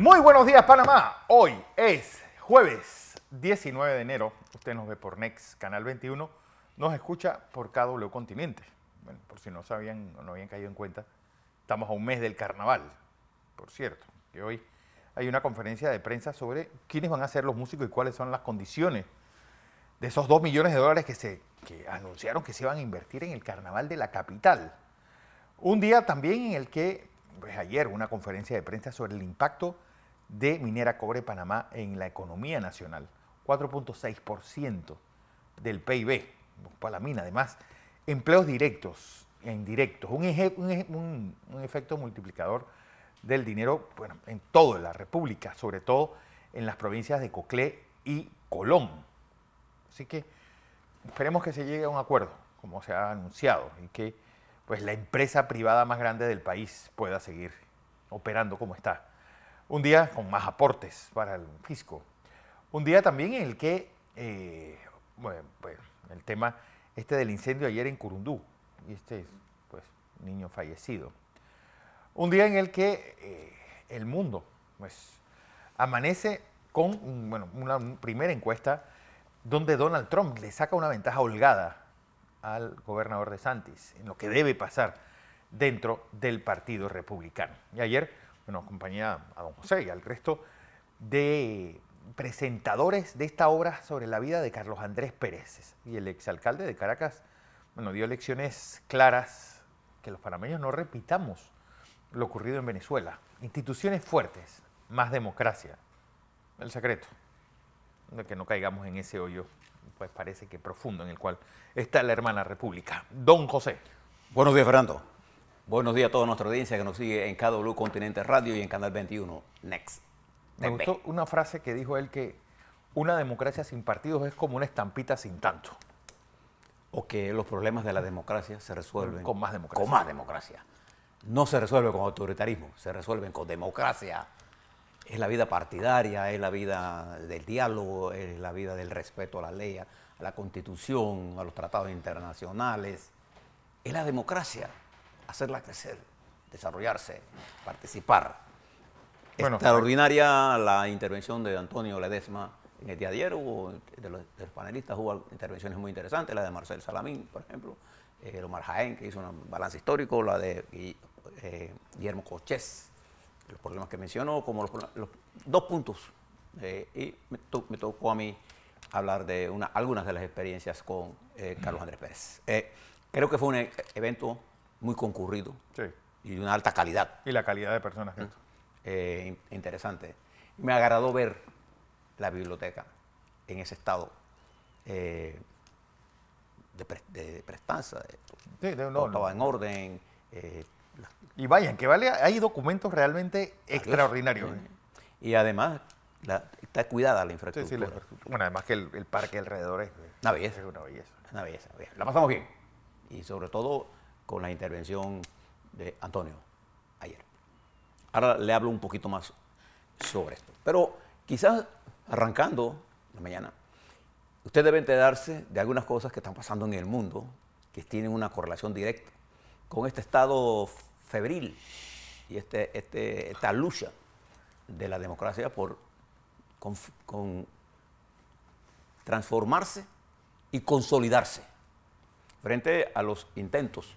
Muy buenos días, Panamá. Hoy es jueves 19 de enero. Usted nos ve por Next, Canal 21. Nos escucha por KW Continente. Bueno, por si no sabían o no habían caído en cuenta, estamos a un mes del carnaval, por cierto. Que hoy hay una conferencia de prensa sobre quiénes van a ser los músicos y cuáles son las condiciones de esos 2 millones de dólares que, se, anunciaron que se iban a invertir en el carnaval de la capital. Un día también en el que, pues ayer, una conferencia de prensa sobre el impacto de Minera Cobre Panamá en la economía nacional, 4.6% del PIB, para la mina además, empleos directos e indirectos, un, un, efecto multiplicador del dinero en toda la República, sobre todo en las provincias de Coclé y Colón. Así que esperemos que se llegue a un acuerdo, como se ha anunciado, y que pues, la empresa privada más grande del país pueda seguir operando como está. Un día con más aportes para el fisco. Un día también en el que, eh, bueno, pues, el tema este del incendio ayer en Curundú, y este pues niño fallecido. Un día en el que eh, el mundo pues, amanece con una primera encuesta donde Donald Trump le saca una ventaja holgada al gobernador de Santis en lo que debe pasar dentro del Partido Republicano. Y ayer nos acompaña a don José y al resto de presentadores de esta obra sobre la vida de Carlos Andrés Pérez. Y el exalcalde de Caracas, bueno, dio lecciones claras que los panameños no repitamos lo ocurrido en Venezuela. Instituciones fuertes, más democracia. El secreto de que no caigamos en ese hoyo, pues parece que profundo, en el cual está la hermana república. Don José. Buenos días, Fernando. Buenos días a toda nuestra audiencia que nos sigue en KW Continente Radio y en Canal 21 Next. Me gustó una frase que dijo él que una democracia sin partidos es como una estampita sin tanto. O que los problemas de la democracia se resuelven con más democracia. Con más democracia. No se resuelve con autoritarismo, se resuelven con democracia. Es la vida partidaria, es la vida del diálogo, es la vida del respeto a la ley, a la constitución, a los tratados internacionales. Es la democracia hacerla crecer, desarrollarse, participar. Extraordinaria la intervención de Antonio Ledesma en el día de ayer. de los, panelistas hubo intervenciones muy interesantes, la de Marcel Salamín, por ejemplo, eh, Omar Jaén, que hizo un balance histórico, la de eh, Guillermo Coches, los problemas que mencionó, como los, dos puntos. Eh, y me, tocó a mí hablar de algunas de las experiencias con eh, Carlos Andrés Pérez. creo que fue un evento muy concurrido y de una alta calidad. Y la calidad de personas. Mm. Eh, interesante. Me agradó ver la biblioteca en ese estado eh, de, prestanza. De, sí, estaba en orden. Eh, y vayan, que vale, hay documentos realmente extraordinarios. Y además está cuidada la infraestructura. Sí, la infraestructura. Bueno, además que el, parque alrededor es una belleza. Es una belleza. La pasamos bien. Y sobre todo con la intervención de Antonio ayer. Ahora le hablo un poquito más sobre esto. Pero quizás arrancando la mañana, usted debe enterarse de algunas cosas que están pasando en el mundo que tienen una correlación directa con este estado febril y este, este esta lucha de la democracia por transformarse y consolidarse frente a los intentos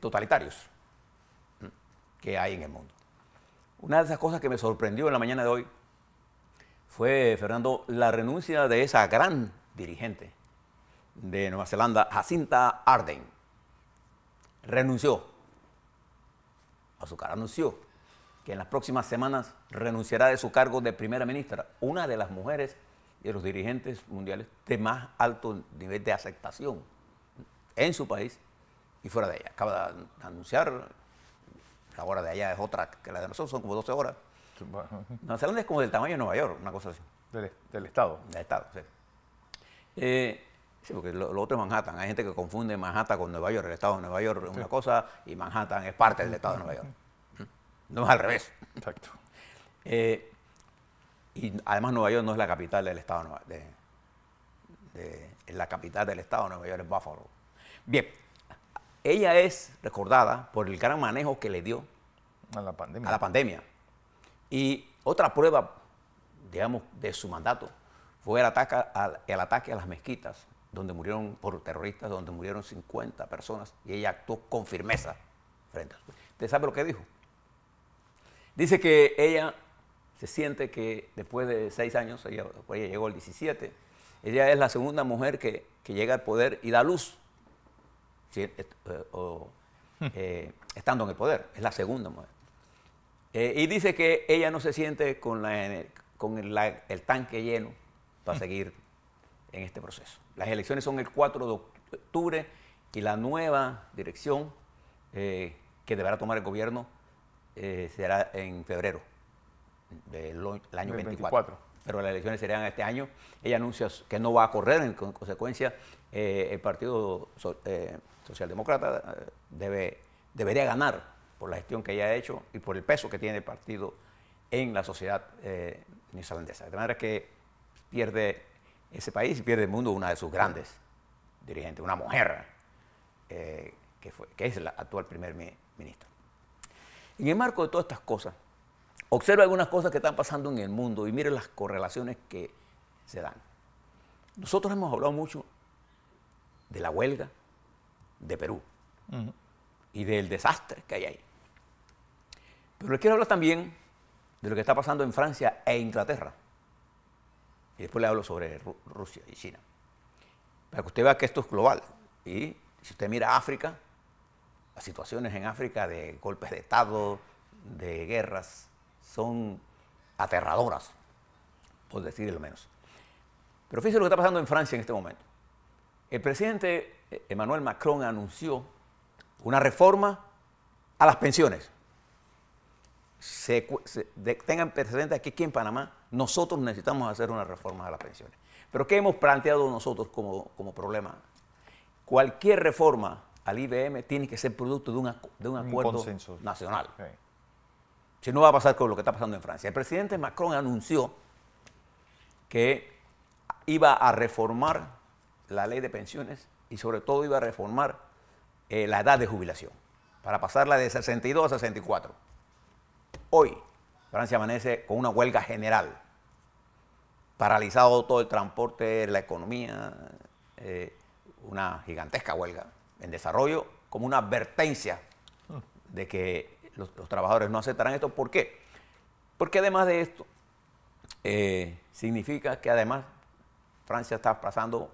totalitarios que hay en el mundo. Una de esas cosas que me sorprendió en la mañana de hoy fue, Fernando, la renuncia de esa gran dirigente de Nueva Zelanda, Jacinta Arden. Renunció a su cara anunció que en las próximas semanas renunciará de su cargo de primera ministra, una de las mujeres y de los dirigentes mundiales de más alto nivel de aceptación en su país y fuera de ella. Acaba de anunciar, la hora de allá es otra que la de nosotros, son como 12 horas. Nueva Zelanda es como del tamaño de Nueva York, una cosa así. Del, Estado. Del Estado, sí. Eh, sí, porque lo, otro es Manhattan. Hay gente que confunde Manhattan con Nueva York. El Estado de Nueva York es una cosa y Manhattan es parte del Estado de Nueva York. No es al revés. Exacto. Eh, y además Nueva York no es la capital del Estado de, de, York. la capital del Estado de Nueva York es Buffalo. Bien, ella es recordada por el gran manejo que le dio a la pandemia. Y otra prueba, digamos, de su mandato fue el ataque, a, las mezquitas, donde murieron por terroristas, donde murieron 50 personas, y ella actuó con firmeza frente a eso. ¿Usted sabe lo que dijo? Dice que ella se siente que después de seis años, ella, pues, llegó al el 17, ella es la segunda mujer que llega al poder y da luz eh, eh, hmm. eh, estando en el poder. Es la segunda mujer. y dice que ella no se siente con, el tanque lleno para hmm. seguir en este proceso. Las elecciones son el 4 de octubre y la nueva dirección que deberá tomar el gobierno será en febrero del año 24. 24. Pero las elecciones serán este año. Ella anuncia que no va a correr en consecuencia eh, el Partido eh, Socialdemócrata eh, debe, debería ganar por la gestión que ella ha hecho y por el peso que tiene el partido en la sociedad eh, neozelandesa. De manera que pierde ese país y pierde el mundo una de sus grandes dirigentes, una mujer que, es la actual primer ministro. En el marco de todas estas cosas, observa algunas cosas que están pasando en el mundo y mire las correlaciones que se dan. Nosotros hemos hablado mucho de la huelga de Perú y del desastre que hay ahí. Pero les quiero hablar también de lo que está pasando en Francia e Inglaterra. Y después le hablo sobre Rusia y China. Para que usted vea que esto es global. Y si usted mira África, las situaciones en África de golpes de Estado, de guerras, son aterradoras, por decirlo menos. Pero fíjese lo que está pasando en Francia en este momento. El presidente eh, Emmanuel Macron anunció una reforma a las pensiones. tengan presente aquí, aquí en Panamá nosotros necesitamos hacer una reforma a las pensiones. Pero ¿qué hemos planteado nosotros como, problema? Cualquier reforma al IBM tiene que ser producto de un, de acuerdo nacional. Si no va a pasar con lo que está pasando en Francia. El presidente Macron anunció que iba a reformar la ley de pensiones y sobre todo iba a reformar eh, la edad de jubilación para pasarla de 62 a 64. Hoy Francia amanece con una huelga general, paralizado todo el transporte, la economía, eh, una gigantesca huelga en desarrollo como una advertencia de que los, trabajadores no aceptarán esto. ¿Por qué? Porque además de esto, eh, significa que además Francia está pasando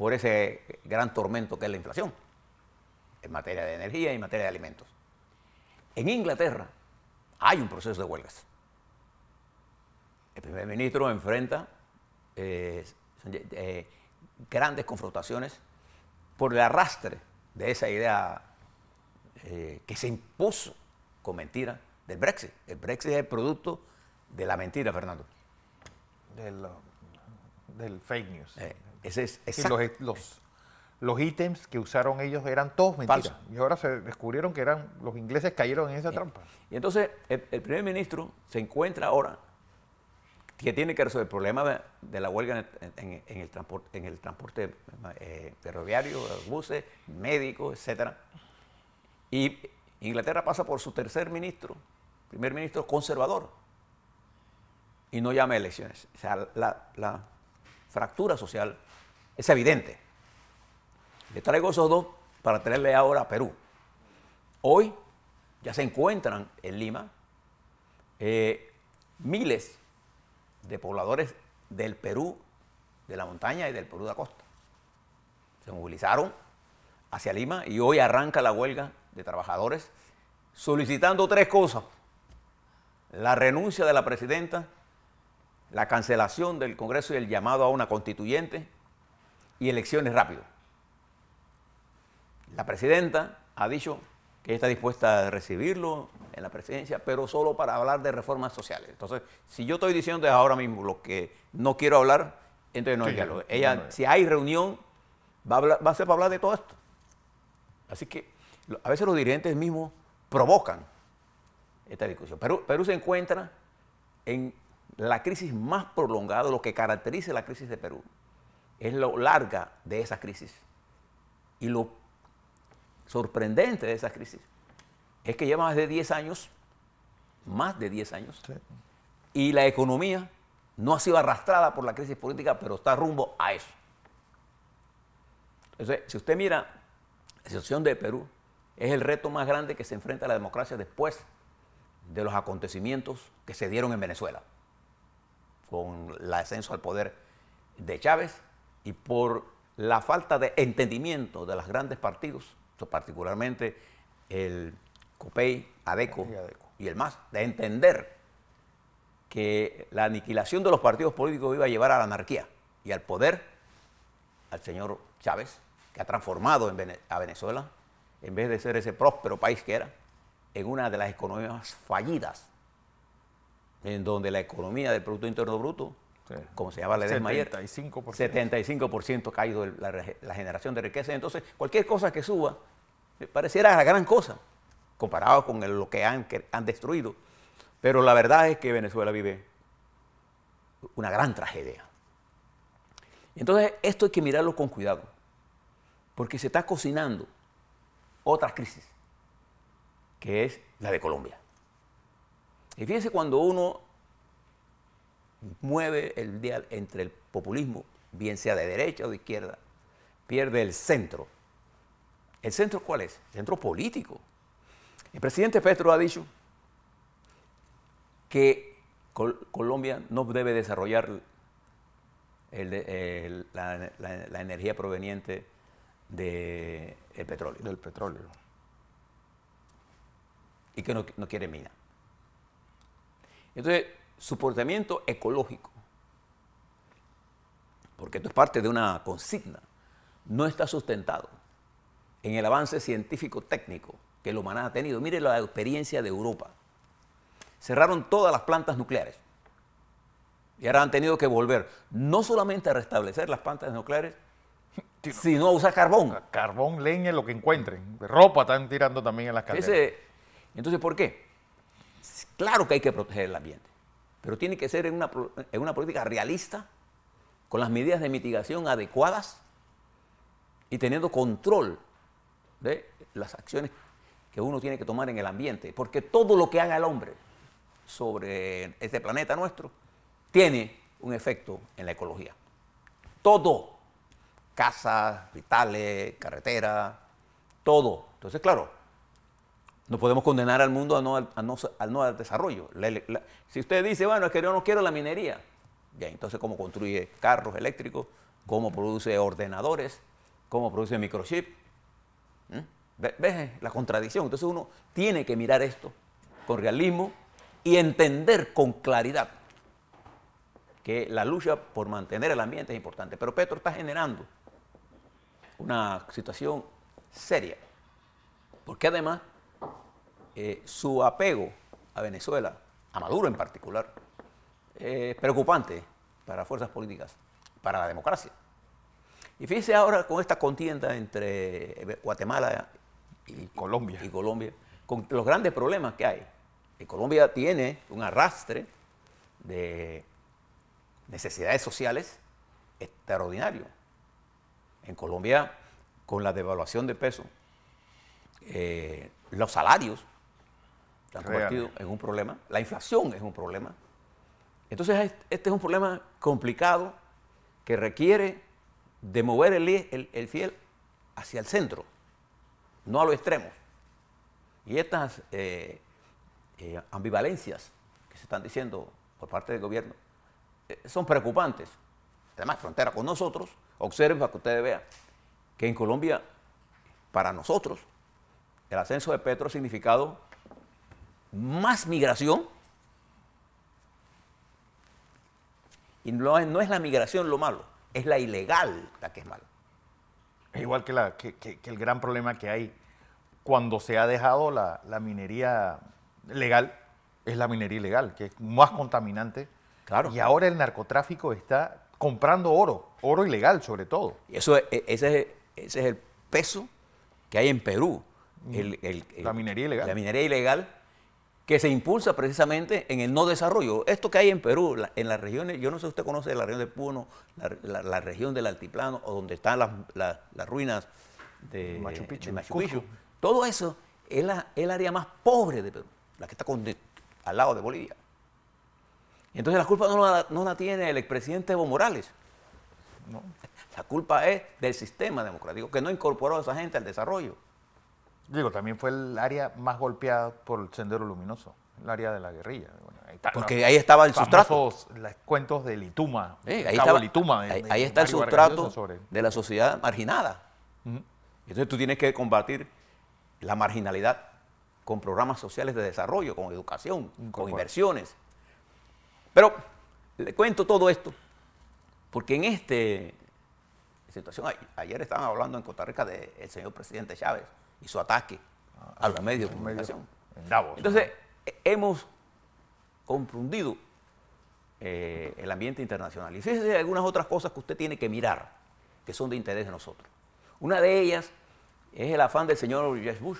por ese gran tormento que es la inflación en materia de energía y en materia de alimentos. En Inglaterra hay un proceso de huelgas. El primer ministro enfrenta eh, eh, grandes confrontaciones por el arrastre de esa idea eh, que se impuso con mentira del Brexit. El Brexit es el producto de la mentira, Fernando. De del fake news. Eh, los, los, ítems que usaron ellos eran todos mentiras. Y ahora se descubrieron que eran los ingleses cayeron en esa eh, trampa. Y entonces el, primer ministro se encuentra ahora que tiene que resolver el problema de, la huelga en, el transporte, en el transporte eh, ferroviario, buses, médicos, etc Y Inglaterra pasa por su tercer ministro, primer ministro conservador, y no llama a elecciones. O sea, la, fractura social es evidente. Le traigo esos dos para traerle ahora a Perú. Hoy ya se encuentran en Lima eh, miles de pobladores del Perú, de la montaña y del Perú de la costa. Se movilizaron hacia Lima y hoy arranca la huelga de trabajadores solicitando tres cosas. La renuncia de la presidenta la cancelación del Congreso y el llamado a una constituyente y elecciones rápidas. La presidenta ha dicho que está dispuesta a recibirlo en la presidencia, pero solo para hablar de reformas sociales. Entonces, si yo estoy diciendo ahora mismo lo que no quiero hablar, entonces no hay diálogo. Ella, si hay reunión, va a, ser para hablar de todo esto. Así que a veces los dirigentes mismos provocan esta discusión. Perú se encuentra en la crisis más prolongada, lo que caracteriza la crisis de Perú, es lo larga de esa crisis. Y lo sorprendente de esa crisis es que lleva más de 10 años, más de 10 años, y la economía no ha sido arrastrada por la crisis política, pero está rumbo a eso. Entonces, si usted mira la situación de Perú, es el reto más grande que se enfrenta a la democracia después de los acontecimientos que se dieron en Venezuela con el ascenso al poder de Chávez y por la falta de entendimiento de los grandes partidos, particularmente el COPEI, ADECO y, el MAS, de entender que la aniquilación de los partidos políticos iba a llevar a la anarquía y al poder al señor Chávez, que ha transformado a Venezuela, en vez de ser ese próspero país que era, en una de las economías fallidas en donde la economía del Producto Interno Bruto, como se llama la 75%. 75% caído la, la, generación de riqueza. Entonces, cualquier cosa que suba, eh, pareciera la gran cosa, comparado con lo que han, que han destruido. Pero la verdad es que Venezuela vive una gran tragedia. Entonces, esto hay que mirarlo con cuidado, porque se está cocinando otra crisis, que es la de Colombia. Y fíjense cuando uno mueve el dial entre el populismo, bien sea de derecha o de izquierda, pierde el centro. ¿El centro cuál es? El centro político. El presidente Petro ha dicho que Colombia no debe desarrollar la, energía proveniente del petróleo. Del petróleo. Y que no, quiere mina. Entonces, su portamiento ecológico, porque esto es parte de una consigna, no está sustentado en el avance científico-técnico que la humanidad ha tenido. Mire la experiencia de Europa. Cerraron todas las plantas nucleares y ahora han tenido que volver no solamente a restablecer las plantas nucleares, sino a usar carbón. Carbón, leña, lo que encuentren. Ropa están tirando también en las calles. Entonces, ¿por qué? Claro que hay que proteger el ambiente, pero tiene que ser en una, política realista, con las medidas de mitigación adecuadas y teniendo control de las acciones que uno tiene que tomar en el ambiente, porque todo lo que haga el hombre sobre este planeta nuestro tiene un efecto en la ecología. Todo, casas, vitales, carreteras, todo. Entonces, claro, no podemos condenar al mundo al no, al desarrollo. si usted dice, bueno, es que yo no quiero la minería, ya entonces cómo construye carros eléctricos, cómo produce ordenadores, cómo produce microchip. ¿Mm? ve ¿Ves eh, la contradicción? Entonces uno tiene que mirar esto con realismo y entender con claridad que la lucha por mantener el ambiente es importante. Pero Petro está generando una situación seria, porque además eh, su apego a Venezuela, a Maduro en particular, eh, es preocupante para fuerzas políticas, para la democracia. Y fíjense ahora con esta contienda entre eh, Guatemala y Colombia. y Colombia, con los grandes problemas que hay. Colombia tiene un arrastre de necesidades sociales extraordinario. En Colombia, con la devaluación de peso, los salarios se convertido en un problema. La inflación es un problema. Entonces, este es un problema complicado que requiere de mover el, fiel hacia el centro, no a los extremos. Y estas eh, eh, ambivalencias que se están diciendo por parte del gobierno eh, son preocupantes. Además, frontera con nosotros, observen para que ustedes vean que en Colombia, para nosotros, el ascenso de Petro ha significado más migración. Y no, es la migración lo malo, es la ilegal la que es mala. Es igual que, la, el gran problema que hay cuando se ha dejado la, minería legal, es la minería ilegal, que es más contaminante. Claro. Y ahora el narcotráfico está comprando oro, oro ilegal sobre todo. Eso e, ese, es, ese es el peso que hay en Perú. Mm. la minería ilegal. La minería ilegal que se impulsa precisamente en el no desarrollo. Esto que hay en Perú, en las regiones, yo no sé si usted conoce la región de Puno, la, región del altiplano, o donde están las, ruinas de Machu Picchu. Todo eso es el área más pobre de Perú, la que está al lado de Bolivia. Entonces la culpa no la, tiene el expresidente Evo Morales. La culpa es del sistema democrático, que no incorporó a esa gente al desarrollo. Digo, también fue el área más golpeada por el Sendero Luminoso, el área de la guerrilla. Porque ahí estaba el sustrato. Los cuentos de Lituma. ahí, estaba, Lituma ahí, está el sustrato de la sociedad marginada. Entonces tú tienes que combatir la marginalidad con programas sociales de desarrollo, con educación, mm, con inversiones. Pero le cuento todo esto porque en este, esta situación, ayer estaban hablando en Costa Rica del señor presidente Chávez, y su ataque a los medios de comunicación. Entonces, eh, hemos confundido eh, el ambiente internacional. Y si hay algunas otras cosas que usted tiene que mirar, que son de interés de nosotros. Una de ellas es el afán del señor George Bush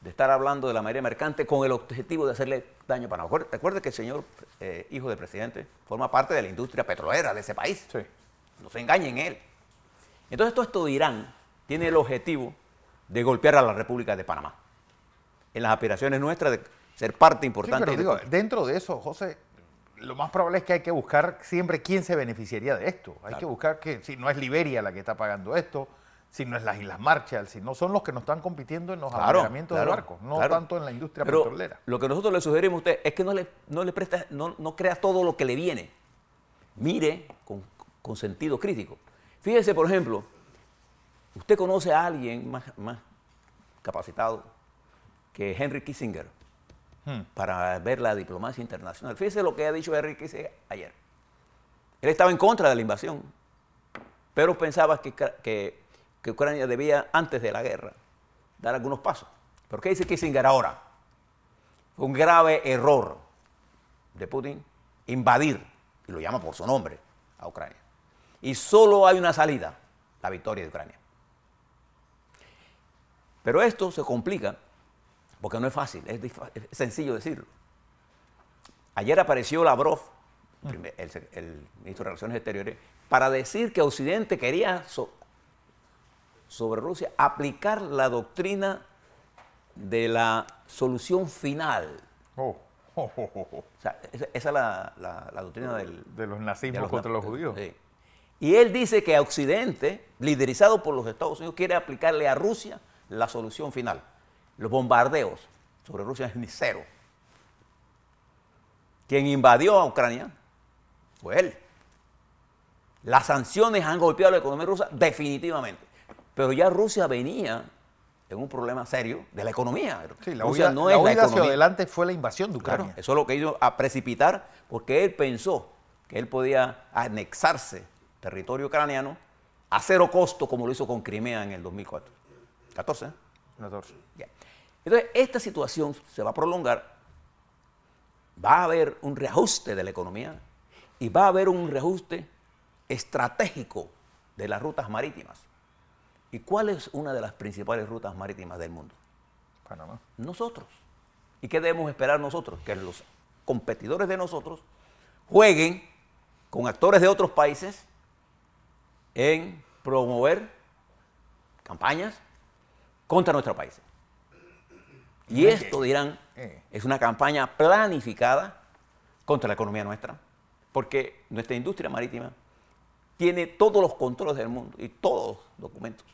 de estar hablando de la mayoría mercante con el objetivo de hacerle daño a Panamá. Recuerde que el señor eh, hijo del presidente forma parte de la industria petrolera de ese país. Sí. No se engañen en él. Entonces todo esto de Irán tiene el objetivo de golpear a la República de Panamá. En las aspiraciones nuestras de ser parte importante. dentro de eso, José, lo más probable es que hay que buscar siempre quién se beneficiaría de esto. Hay que buscar que si no es Liberia la que está pagando esto, si no es las Islas Marshall, si no son los que nos están compitiendo en los claro, de barcos, no tanto en la industria pero petrolera. Lo que nosotros le sugerimos a usted es que no le, no le no, no crea todo lo que le viene. Mire con, con sentido crítico. Fíjese, por ejemplo, ¿Usted conoce a alguien más, capacitado que Henry Kissinger hmm. para ver la diplomacia internacional? Fíjese lo que ha dicho Henry Kissinger ayer. Él estaba en contra de la invasión, pero pensaba que, que Ucrania debía, antes de la guerra, dar algunos pasos. ¿Pero qué dice Kissinger ahora? Fue un grave error de Putin invadir, y lo llama por su nombre, a Ucrania. Y solo hay una salida, la victoria de Ucrania. Pero esto se complica porque no es fácil, es, sencillo decirlo. Ayer apareció Lavrov, mm. el, ministro de Relaciones Exteriores, para decir que Occidente quería sobre Rusia aplicar la doctrina de la solución final. Oh, oh, oh, esa, es la, doctrina de los nazismos contra los judíos. Y él dice que Occidente, liderizado por los Estados Unidos, quiere aplicarle a Rusia la solución final. Los bombardeos sobre Rusia es ni cero. Quien invadió a Ucrania fue él. Las sanciones han golpeado la economía rusa definitivamente. Pero ya Rusia venía en un problema serio de la economía. la Rusia huida, hacia adelante fue la invasión de Ucrania. eso es lo que hizo a precipitar porque él pensó que él podía anexarse territorio ucraniano a cero costo como lo hizo con Crimea en el 2004. 14. Entonces, esta situación se va a prolongar, va a haber un reajuste de la economía y va a haber un reajuste estratégico de las rutas marítimas. ¿Y cuál es una de las principales rutas marítimas del mundo? Panamá. Nosotros. ¿Y qué debemos esperar nosotros? Que los competidores de nosotros jueguen con actores de otros países en promover campañas contra nuestro país. Y esto dirán, eh. es una campaña planificada contra la economía nuestra, porque nuestra industria marítima tiene todos los controles del mundo y todos los documentos,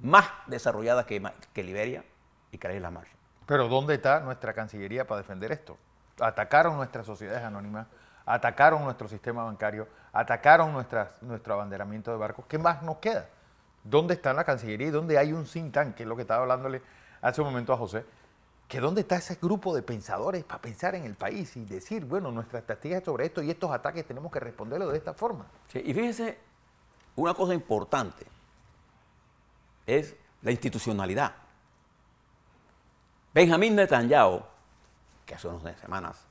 más desarrollada que, que Liberia y que la Marcha. Pero ¿dónde está nuestra Cancillería para defender esto? Atacaron nuestras sociedades anónimas, atacaron nuestro sistema bancario, atacaron nuestras, nuestro abanderamiento de barcos. ¿Qué más nos queda? dónde está la Cancillería y dónde hay un Sintan, que es lo que estaba hablándole hace un momento a José, que dónde está ese grupo de pensadores para pensar en el país y decir, bueno, nuestra estrategia sobre esto y estos ataques tenemos que responderlo de esta forma. y fíjense, una cosa importante es la institucionalidad. Benjamín Netanyahu, que hace unas semanas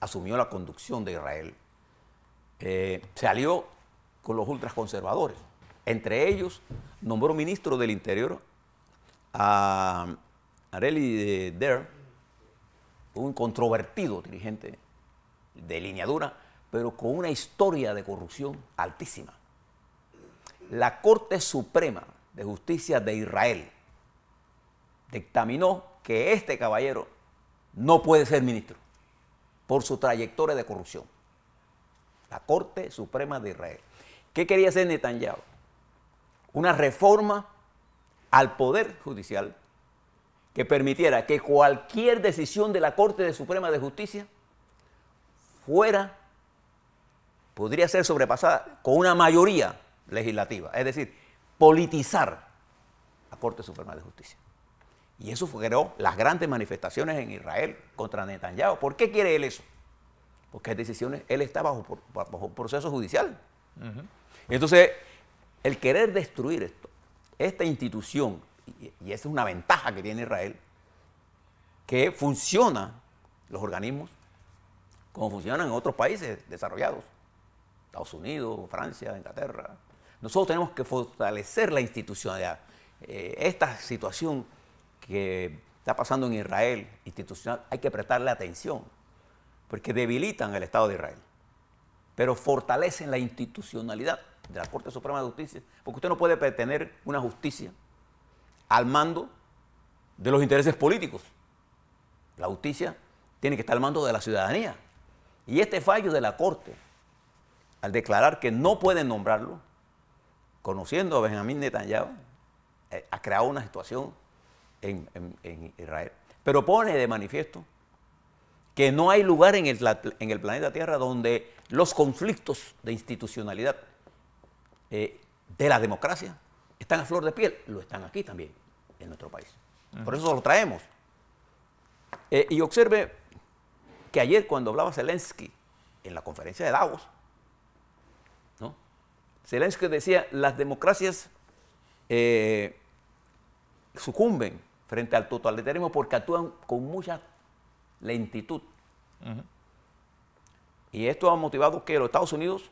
asumió la conducción de Israel, eh, se alió con los ultraconservadores, entre ellos nombró ministro del Interior a Areli eh, Der, un controvertido dirigente de línea dura, pero con una historia de corrupción altísima. La Corte Suprema de Justicia de Israel dictaminó que este caballero no puede ser ministro por su trayectoria de corrupción. La Corte Suprema de Israel. ¿Qué quería hacer Netanyahu? una reforma al Poder Judicial que permitiera que cualquier decisión de la Corte Suprema de Justicia fuera, podría ser sobrepasada con una mayoría legislativa, es decir, politizar la Corte Suprema de Justicia. Y eso creó las grandes manifestaciones en Israel contra Netanyahu. ¿Por qué quiere él eso? Porque hay decisiones, él está bajo, bajo proceso judicial. Entonces, el querer destruir esto, esta institución, y, esa es una ventaja que tiene Israel, que funciona los organismos como funcionan en otros países desarrollados, Estados Unidos, Francia, Inglaterra. Nosotros tenemos que fortalecer la institucionalidad. Eh, esta situación que está pasando en Israel institucional hay que prestarle atención, porque debilitan el Estado de Israel, pero fortalecen la institucionalidad de la Corte Suprema de Justicia, porque usted no puede tener una justicia al mando de los intereses políticos. La justicia tiene que estar al mando de la ciudadanía. Y este fallo de la Corte, al declarar que no pueden nombrarlo, conociendo a Benjamín Netanyahu, eh, ha creado una situación en, Israel. Pero pone de manifiesto que no hay lugar en el planeta Tierra donde los conflictos de institucionalidad eh, de la democracia están a flor de piel, lo están aquí también, en nuestro país. Por eso lo traemos. Eh, y observe que ayer cuando hablaba Zelensky en la conferencia de Davos, Zelensky decía, las democracias eh, sucumben frente al totalitarismo porque actúan con mucha lentitud. Y esto ha motivado que los Estados Unidos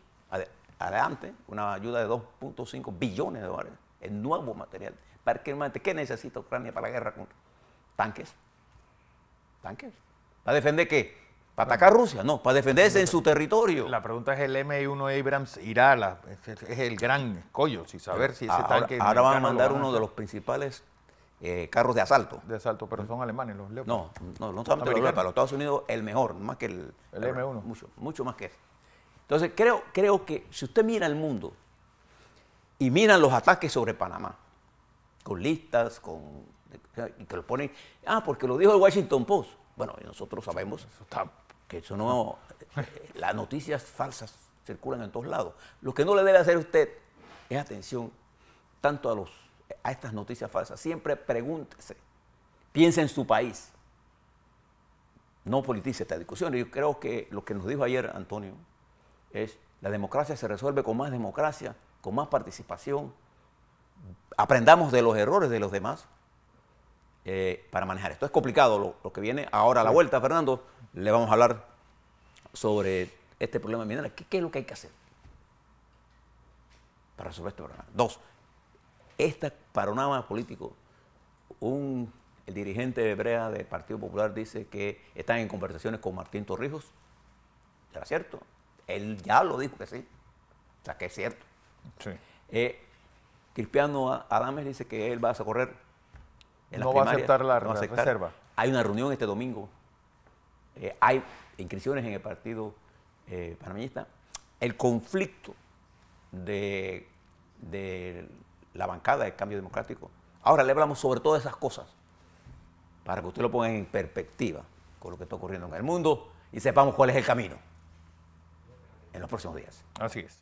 adelante una ayuda de 2.5 billones de dólares en nuevo material. para ¿Qué necesita Ucrania para la guerra? Con tanques. Tanques. ¿Para defender qué? ¿Para atacar Rusia? No, para defenderse en su territorio. La pregunta es, ¿el M1 Abrams irá? La, es, el gran escollo si saber si ese tanque... Ahora van a mandar uno de los principales eh, carros de asalto. De asalto, pero son alemanes los Leopard. No, no, no solamente los los Estados Unidos el mejor, más que el... El, M1. Mucho, mucho más que eso. Entonces, creo, creo que si usted mira el mundo y mira los ataques sobre Panamá, con listas, con, que lo ponen, ah, porque lo dijo el Washington Post. Bueno, nosotros sabemos que eso no, eh, las noticias falsas circulan en todos lados. Lo que no le debe hacer usted es atención tanto a, los, a estas noticias falsas. Siempre pregúntese, piense en su país. No politice esta discusión. Yo creo que lo que nos dijo ayer Antonio es la democracia se resuelve con más democracia, con más participación. Aprendamos de los errores de los demás eh, para manejar esto. Es complicado lo, que viene ahora a la vuelta, Fernando. Le vamos a hablar sobre este problema mineral. ¿Qué, ¿Qué, es lo que hay que hacer para resolver este problema? Dos, este panorama político, un, el dirigente de Brea del Partido Popular dice que están en conversaciones con Martín Torrijos. ¿Será cierto? Él ya lo dijo que sí. O sea, que es cierto. Sí. Eh, Cristiano Adames dice que él va a socorrer. En no va a aceptar la, reserva. Hay una reunión este domingo. Eh, hay inscripciones en el partido eh, panameñista. El conflicto de, de la bancada del cambio democrático. Ahora le hablamos sobre todas esas cosas para que usted lo ponga en perspectiva con lo que está ocurriendo en el mundo y sepamos cuál es el camino en los próximos días. Así es.